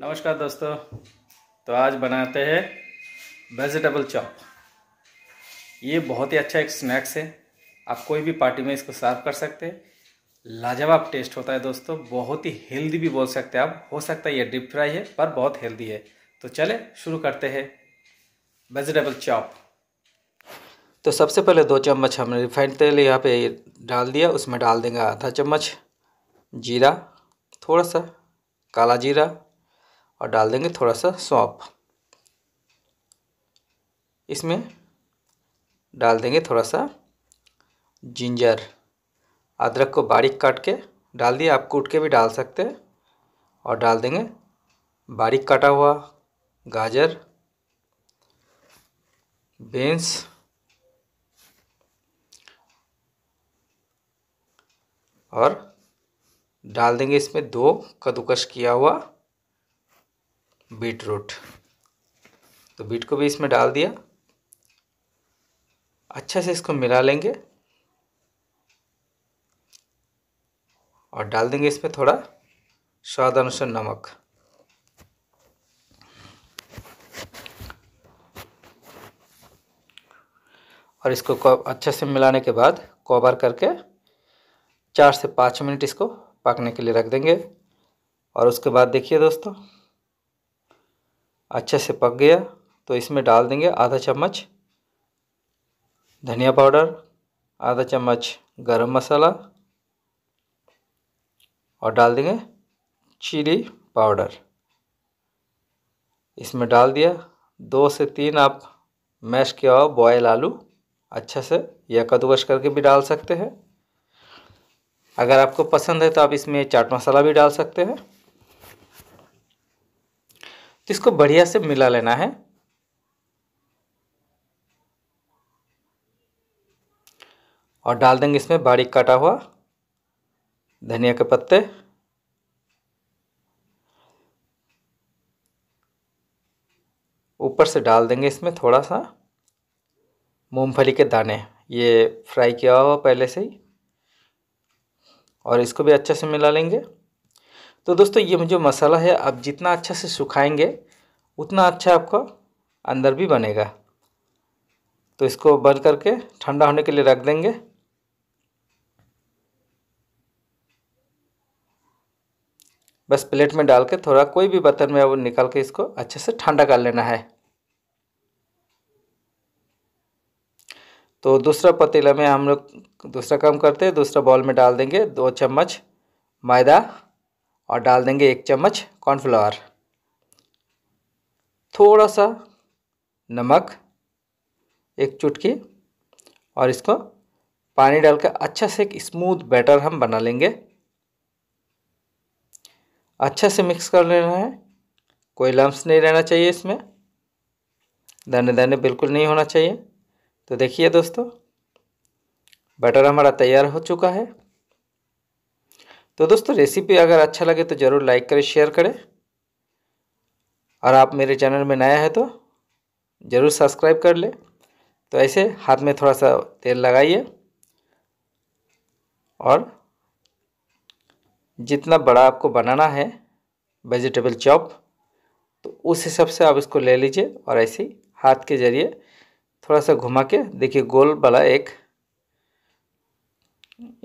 नमस्कार दोस्तों तो आज बनाते हैं वेजिटेबल चॉप ये बहुत ही अच्छा एक स्नैक्स है आप कोई भी पार्टी में इसको सर्व कर सकते हैं लाजवाब टेस्ट होता है दोस्तों बहुत ही हेल्दी भी बोल सकते हैं आप हो सकता है ये डीप फ्राई है पर बहुत हेल्दी है तो चले शुरू करते हैं वेजिटेबल चॉप तो सबसे पहले दो चम्मच हमने रिफाइंड तेल यहाँ पे डाल दिया उसमें डाल देंगे आधा चम्मच जीरा थोड़ा सा काला जीरा और डाल देंगे थोड़ा सा सौंप इसमें डाल देंगे थोड़ा सा जिंजर अदरक को बारीक काट के डाल दिया आप कूट के भी डाल सकते हैं और डाल देंगे बारीक काटा हुआ गाजर बीन्स और डाल देंगे इसमें दो कद्दूकश किया हुआ बीट रूट तो बीट को भी इसमें डाल दिया अच्छे से इसको मिला लेंगे और डाल देंगे इसमें थोड़ा स्वाद अनुसार नमक और इसको अच्छे से मिलाने के बाद कवर करके चार से पाँच मिनट इसको पकने के लिए रख देंगे और उसके बाद देखिए दोस्तों अच्छे से पक गया तो इसमें डाल देंगे आधा चम्मच धनिया पाउडर आधा चम्मच गरम मसाला और डाल देंगे चिली पाउडर इसमें डाल दिया दो से तीन आप मैश किया हुआ बॉयल आलू अच्छे से या कद्दूकश करके भी डाल सकते हैं अगर आपको पसंद है तो आप इसमें चाट मसाला भी डाल सकते हैं इसको बढ़िया से मिला लेना है और डाल देंगे इसमें बारीक काटा हुआ धनिया के पत्ते ऊपर से डाल देंगे इसमें थोड़ा सा मूंगफली के दाने ये फ्राई किया हुआ पहले से ही और इसको भी अच्छे से मिला लेंगे तो दोस्तों ये जो मसाला है आप जितना अच्छा से सुखाएंगे उतना अच्छा आपका अंदर भी बनेगा तो इसको बंद करके ठंडा होने के लिए रख देंगे बस प्लेट में डाल के थोड़ा कोई भी बर्तन में अब निकाल के इसको अच्छे से ठंडा कर लेना है तो दूसरा पतीला में हम लोग दूसरा काम करते हैं दूसरा बॉल में डाल देंगे दो चम्मच मैदा और डाल देंगे एक चम्मच कॉर्नफ्लावर थोड़ा सा नमक एक चुटकी और इसको पानी डालकर अच्छा से एक स्मूथ बैटर हम बना लेंगे अच्छा से मिक्स कर लेना है कोई लम्स नहीं रहना चाहिए इसमें दाने दाने बिल्कुल नहीं होना चाहिए तो देखिए दोस्तों बटर हमारा तैयार हो चुका है तो दोस्तों रेसिपी अगर अच्छा लगे तो ज़रूर लाइक करें शेयर करें और आप मेरे चैनल में नया है तो ज़रूर सब्सक्राइब कर लें तो ऐसे हाथ में थोड़ा सा तेल लगाइए और जितना बड़ा आपको बनाना है वेजिटेबल चॉप तो उस हिसाब से आप इसको ले लीजिए और ऐसे ही हाथ के ज़रिए थोड़ा सा घुमा के देखिए गोल वाला एक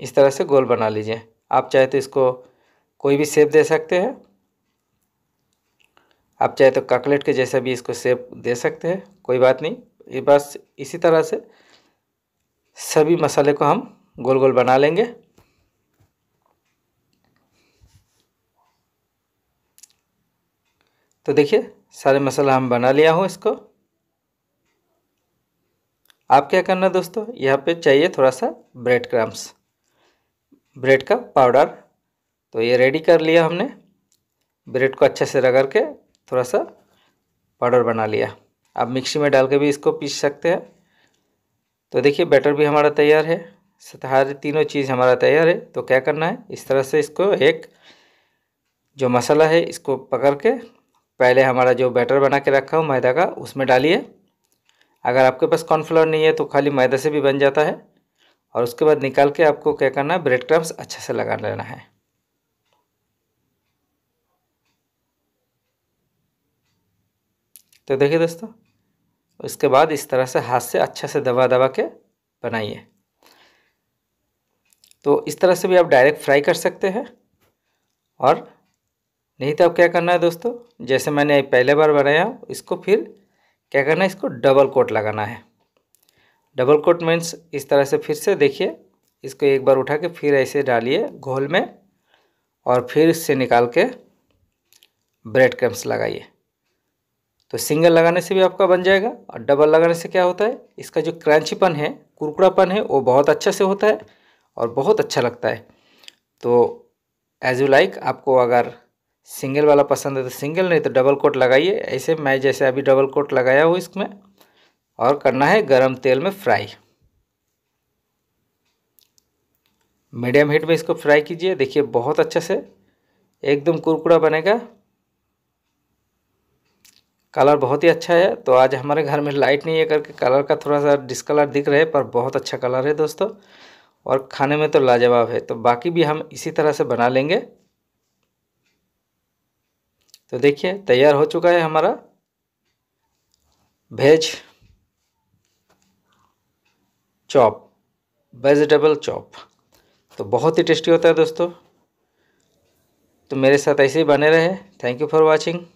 इस तरह से गोल बना लीजिए आप चाहे तो इसको कोई भी सेप दे सकते हैं आप चाहे तो काकलेट के जैसा भी इसको सेप दे सकते हैं कोई बात नहीं ये बस इसी तरह से सभी मसाले को हम गोल गोल बना लेंगे तो देखिए सारे मसाला हम बना लिया हूँ इसको आप क्या करना दोस्तों यहाँ पे चाहिए थोड़ा सा ब्रेड क्रम्स ब्रेड का पाउडर तो ये रेडी कर लिया हमने ब्रेड को अच्छे से रगड़ के थोड़ा सा पाउडर बना लिया आप मिक्सी में डाल के भी इसको पीस सकते हैं तो देखिए बैटर भी हमारा तैयार है हर तीनों चीज़ हमारा तैयार है तो क्या करना है इस तरह से इसको एक जो मसाला है इसको पकड़ के पहले हमारा जो बैटर बना के रखा हो मैदा का उसमें डालिए अगर आपके पास कॉर्नफ्लोर नहीं है तो खाली मैदा से भी बन जाता है और उसके बाद निकाल के आपको क्या करना है ब्रेड क्रम्स अच्छे से लगा लेना है तो देखिए दोस्तों उसके बाद इस तरह से हाथ से अच्छे से दबा दबा के बनाइए तो इस तरह से भी आप डायरेक्ट फ्राई कर सकते हैं और नहीं तो अब क्या करना है दोस्तों जैसे मैंने पहले बार बनाया इसको फिर क्या करना है इसको डबल कोट लगाना है डबल कोट मीन्स इस तरह से फिर से देखिए इसको एक बार उठा के फिर ऐसे डालिए घोल में और फिर इससे निकाल के ब्रेड क्रम्स लगाइए तो सिंगल लगाने से भी आपका बन जाएगा और डबल लगाने से क्या होता है इसका जो क्रंचीपन है कुरकुरापन है वो बहुत अच्छे से होता है और बहुत अच्छा लगता है तो एज यू लाइक आपको अगर सिंगल वाला पसंद है तो सिंगल नहीं तो डबल कोट लगाइए ऐसे मैं जैसे अभी डबल कोट लगाया हूँ इसमें और करना है गरम तेल में फ्राई मीडियम हीट में इसको फ्राई कीजिए देखिए बहुत अच्छे से एकदम कुरकुरा बनेगा कलर बहुत ही अच्छा है तो आज हमारे घर में लाइट नहीं है करके कलर का थोड़ा सा डिसकलर दिख रहा है पर बहुत अच्छा कलर है दोस्तों और खाने में तो लाजवाब है तो बाकी भी हम इसी तरह से बना लेंगे तो देखिए तैयार हो चुका है हमारा भेज चॉप वेजिटेबल चॉप तो बहुत ही टेस्टी होता है दोस्तों तो मेरे साथ ऐसे ही बने रहे थैंक यू फॉर वॉचिंग